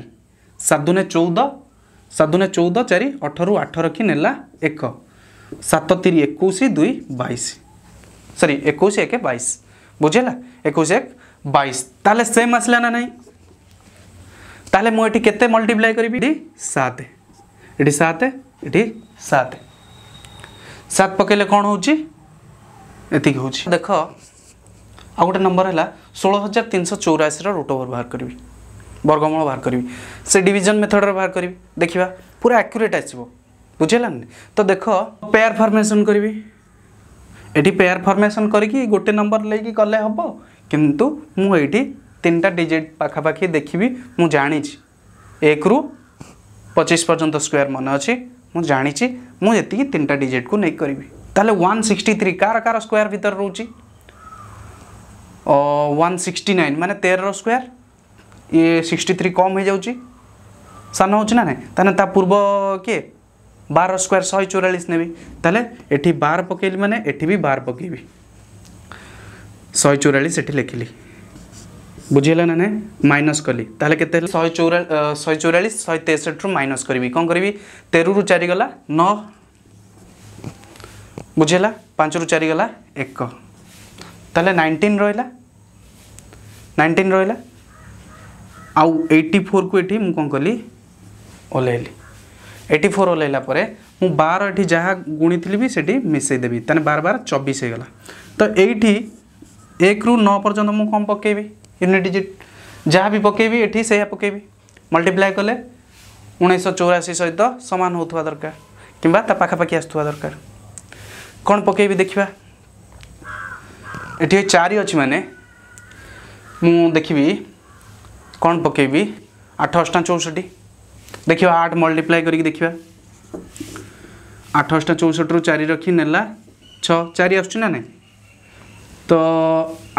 सात दुने चौद सात दुने चौद चार अठर आठ रखी ने एक सत तीन एक दुई बैश सरी एक एक बैश बुझेगा एक बैश ताल सेम आसला ना नहीं ताल मुझे मल्टीप्लाई करी सात ये सात ये सात সাত পকাইলে কম হচ্ছে এতিক হচ্ছে দেখ আউ গোটে নম্বর হল ষোল হাজার তিনশো চৌরাশির রুট ওভর বাহার করবি বর্গমূল বাহার করবি সে ডিভিজন মেথডরে বাহার করবি দেখা পুরা আকুরেট আসব বুঝিলা তো দেখ পেয়ার ফর্মেসন করবি এটি পেয়ার ফর্মেসন করি গোটে নম্বর লেগে গলে হব কিন্তু মু এটি তিনটা ডিজিট পাখাপাখি দেখবি মু জাঁছি একরু পঁচিশ পর্যন্ত স্কোয়ার মনে অছি मुझे जाणी मुझे तीन टाइम डिजिट को नहीं करी तेल वन सिक्सटी थ्री कार कार स्क्यर भितर रोच वन सिक्सटी नाइन मान तेर र स्क्यर ये सिक्सटी थ्री कम हो जाऊँच सान हो ना नहीं ता पूर्व किए बार स्क् शहे चौरास नेबी तेल एटी बार पकली मैंने ये बार पकेबी शहे चौरास लिखिली बुझेगा ना ना माइनस कली ताल शहे चौरा चौरास शहे तेसठ रू माइनस करी कौन करी तेर रु चार न बुझेगा पांच रु चारिगला एक तेल नाइंटीन रहा नाइंटीन रहा आउ एटी फोर को ये कौन कली ओल्ल एटी फोर ओल्लला मुझ बार एटी जहाँ गुणी थी भी सी मिसेदेवी तेने बार बार हो होगा तो ये एक रु नौ पर्यटन मुझे कौन पकेबी यूनिट डिजिट जहाँ भी पकेबी एटी से पकेबी मल्टीप्लाय कले उन्नीस चौराशी सहित सामान होरकार पखापाखी आसुवा दरकार कौन पक देखा ये चार अच्छी मैंने मुखी कौन पकेबी आठ अष्टा चौसठ देखा आठ मल्टीप्लाय कर देखा आठ अष्टा चौसठ रू चार रखी नेला छ चार आसना तो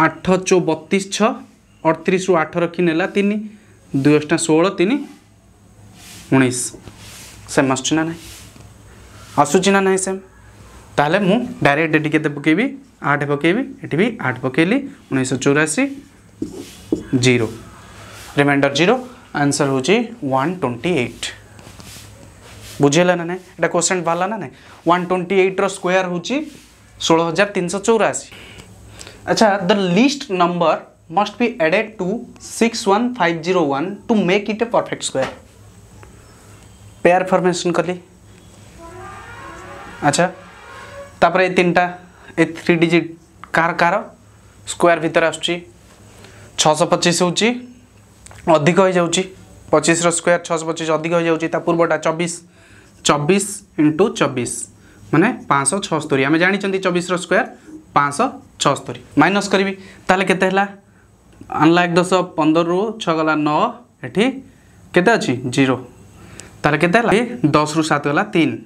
आठ बतीस छ अड़तीस आठ रखी नेला तीन दुअा षोह तीन उन्नीस सेम आसना ना ना आसूची ना ना सेम ताल मु डायरेक्ट एटी के पकेबी आठ पकईबी ये भी आठ पकेली उन्नीस चौराशी जीरो रिमाइंडर जीरो आंसर हूँ वन ट्वेंटी एट बुझेगा ना नहीं ये क्वेश्चन बाहर ना ना वन ट्वेंटी एट रोयर हूँ षोह हजार तीन सौ चौराशी अच्छा the least number must be added to 61501 to make it a perfect square. Pair formation करली अच्छा तापर ये तीन टा ये थ्री डिजिट कार कार स्क्वायर भीतर आसुची छःश पचिश होची अधिक हो जाऊची पचिश रो स्क्वायर छःश पचिश अधिक हो जाऊची ता पूर्वटा चौबीस चौबीस इंटू चौबीस माने पाँच छस्तरी आम जानी चौबीस रो स्क्वायर पाँच छस्तरी माइनस करी ताले केते हला ଆନଲାକ୍ ଦଶ ପନ୍ଦରରୁ ଛଅ ଗଲା ନଅ ଏଠି କେତେ ଅଛି ଜିରୋ ତାହେଲେ କେତେ ହେଲା ଦଶରୁ ସାତ ହେଲା ତିନି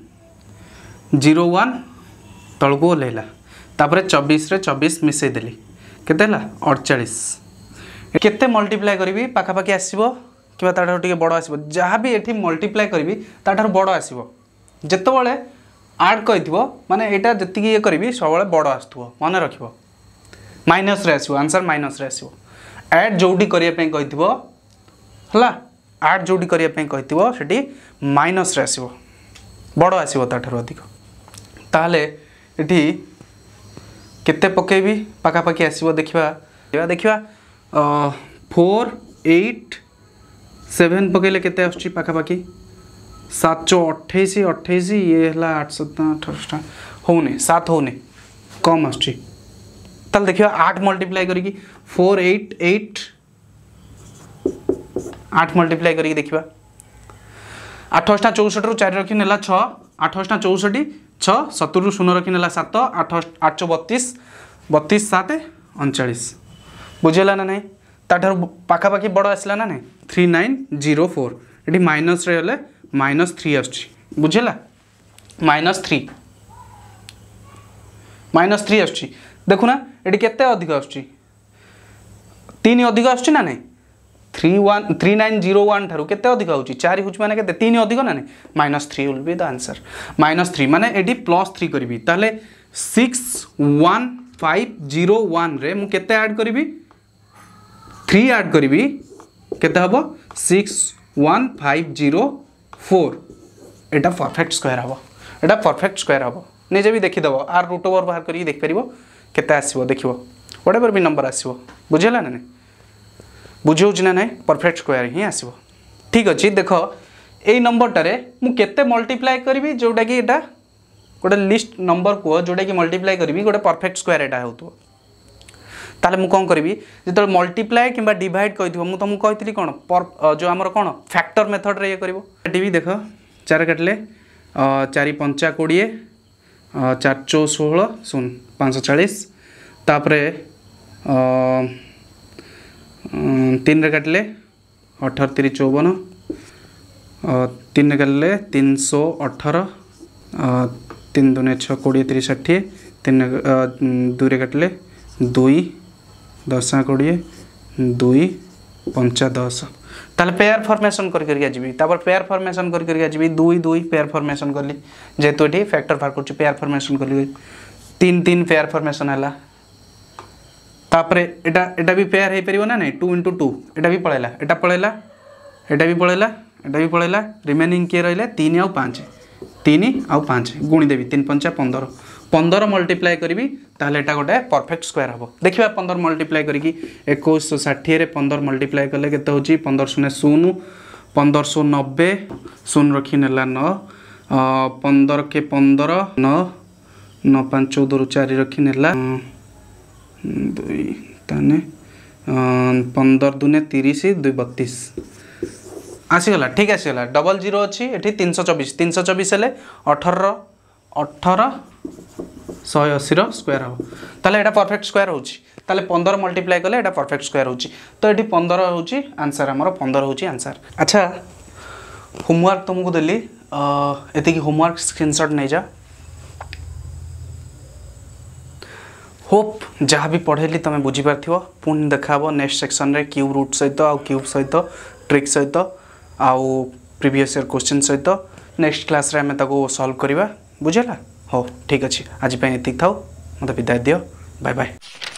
ଜିରୋ ୱାନ୍ ତଳକୁ ଓହ୍ଲେଇଲା ତାପରେ ଚବିଶରେ ଚବିଶ ମିଶାଇଦେଲି କେତେ ହେଲା ଅଡ଼ଚାଳିଶ କେତେ ମଲ୍ଟିପ୍ଲାଏ କରିବି ପାଖାପାଖି ଆସିବ କିମ୍ବା ତାଠାରୁ ଟିକିଏ ବଡ଼ ଆସିବ ଯାହା ବି ଏଠି ମଲ୍ଟିପ୍ଲାଏ କରିବି ତାଠାରୁ ବଡ଼ ଆସିବ ଯେତେବେଳେ ଆଡ଼୍ କରିଥିବ ମାନେ ଏଇଟା ଯେତିକି ଇଏ କରିବି ସବୁବେଳେ ବଡ଼ ଆସୁଥିବ ମନେ ରଖିବ ମାଇନସ୍ରେ ଆସିବ ଆନ୍ସର୍ ମାଇନସ୍ରେ ଆସିବ एड जोड़ी करने कही आड जोड़ी कही माइनस आस बड़ आसवर अधिक ताते पकेबी पखापाखि आस देखा देखा फोर एट सेभेन पकड़े के पखापाखि सात चौ अठाई अठाई ये आठ अठर टाँग हो सात हो कम आस तल देखियो आठ मल्टीप्लाई करी की फोर एट एट आठ मल्टीप्लाई करी की देखिवा आठोष्टा चौसठ रु चार रखी नेला छह आठोष्टा चौसठी छह सत्तर रु सुनो रखी नेला सातो आठ आठ चौ बत्तीस बत्तीस साते अनचालीस बुझेला ना नहीं ताठर पाखा पाखी बड़ा � बुझेला माइनस थ्री माइनस थ्री आसुच्छी দেখুন এটি কেতে অধিক আসছে তিন অধিক আসছে না নাই three one three nine zero one ঠার কেতে অধিক হচ্ছে চারি হচ্ছে মানে কেতে তিন অধিক না নাই minus three will be the answer minus three মানে এটি প্লস থ্রি করবি তাহলে সিক্স ওয়ান ফাইভ জিরো ওয়ান্রে মু কেতে আড করবি থ্রি আড করবি কেতে হব six one five zero four এটা পরফেক্ট স্কোয়ার হব এটা পরফেক্ট স্কোয়ার হব নিজে বি দেখিদেব আর রুট ওভর বাহার করি দেখিপার के देख व्हाट भी नंबर आसो बुझेगा ना नहीं बुझे ना नहीं परफेक्ट स्क्वयर हिं आस ठीक अच्छे देख ये नंबरटे मुझे मल्टीप्लाए करी जोटा कि यहाँ गोटे लिस्ट नंबर कह जोटा कि मल्टीप्लाए करी गोटे परफेक्ट स्क्वयर एटा हो तेल मुझ करी जो मल्टीप्लाए कि डिड कही थी तुमको कही कौन पर जो आम कौन फैक्टर मेथड रे कर देख चार काटले चार पंचा कोड़े चार चौ षोह शून पचचापर तीन रे काटले अठर तीर चौवन तीन रे काटले तीन सौ अठर तीन दुनिया छः कोड़े तीस षाठी तीन दुरे काटले दुई दश कोड़े दुई पंचा दस ताल पेयर फॉर्मेशन करके करपर पेयर फॉर्मेशन करके करी दुई दुई पेयर फॉर्मेशन कर जेहतु ये फैक्टर बाहर करेयर फॉर्मेशन करली तीन तीन पेयर फर्मेसन टू तेयर भी पड़ेगा यहाँ पड़ेगा यहाँ भी पड़ेगा यहाँ एटा पड़ेगा रिमेनिंग के रहेछ तीन आउ पाँच तीन आउ पा गुणी देबि तिन पञ्चाय पन्ध्र पन्ध्र एटा गोटे परफेक्ट स्क्वायर पंदर देखिप्लाइ कर एक पंदर मल्टिप्लाइ कले के पंदर शून्य शून पंदर शु नब्बे शून रखि न पंदर के पंदर न ନଅ ପାଞ୍ଚ ଚଉଦରୁ ଚାରି ରଖି ନେଲା ଦୁଇ ତାହେଲେ ପନ୍ଦର ଦୁନେ ତିରିଶ ଦୁଇ ବତିଶ ଆସିଗଲା ଠିକ୍ ଆସିଗଲା ଡବଲ ଜିରୋ ଅଛି ଏଠି ତିନିଶହ ଚବିଶ ତିନିଶହ ଚବିଶ ହେଲେ ଅଠରର ଅଠର ଶହେ ଅଶୀର ସ୍କୋୟାର ହେବ ତାହେଲେ ଏଇଟା ପରଫେକ୍ଟ ସ୍କୋୟାର ହେଉଛି তাহলে পনেরো মল্টিপ্লাই কলে এটা পরফেক্ট স্কোয়ার হচ্ছে তো এটি পনেরো হচ্ছে আনসার আমার পনেরো হচ্ছে আনসার আচ্ছা হোমওয়ার্ক তুমি দেলি এতিকি হোমওয়ার্ক স্ক্রিনশট নেই যা होप जहाँ भी पढ़ेली तुम बुझीपार पुणी देखा नेक्स्ट सेक्शन में क्यूब रूट सहित आउ क्यूब सहित ट्रिक सहित आउ प्रिभस इयर क्वेश्चन सहित नेक्स्ट क्लास आम सल्व करवा बुझेगा हो ठीक अच्छे आजपाई ये था मत विदाय दियो बाय बाय